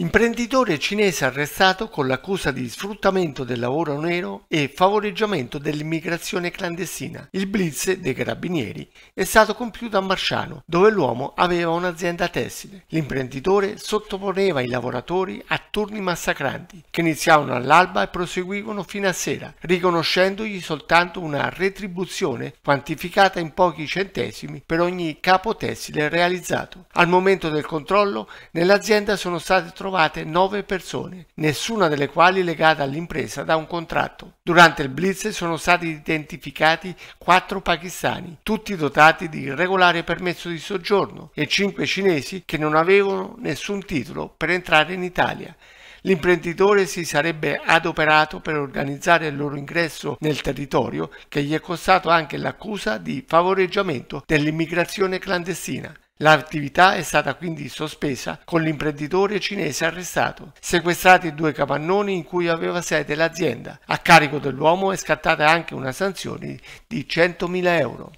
Imprenditore cinese arrestato con l'accusa di sfruttamento del lavoro nero e favoreggiamento dell'immigrazione clandestina. Il blitz dei carabinieri è stato compiuto a Marciano, dove l'uomo aveva un'azienda tessile. L'imprenditore sottoponeva i lavoratori a turni massacranti, che iniziavano all'alba e proseguivano fino a sera, riconoscendogli soltanto una retribuzione quantificata in pochi centesimi per ogni capo tessile realizzato. Al momento del controllo, nell'azienda sono state trovate trovate 9 persone, nessuna delle quali legata all'impresa da un contratto. Durante il blitz sono stati identificati 4 pakistani, tutti dotati di regolare permesso di soggiorno, e 5 cinesi che non avevano nessun titolo per entrare in Italia. L'imprenditore si sarebbe adoperato per organizzare il loro ingresso nel territorio che gli è costato anche l'accusa di favoreggiamento dell'immigrazione clandestina. L'attività è stata quindi sospesa con l'imprenditore cinese arrestato, sequestrati due capannoni in cui aveva sede l'azienda. A carico dell'uomo è scattata anche una sanzione di 100.000 euro.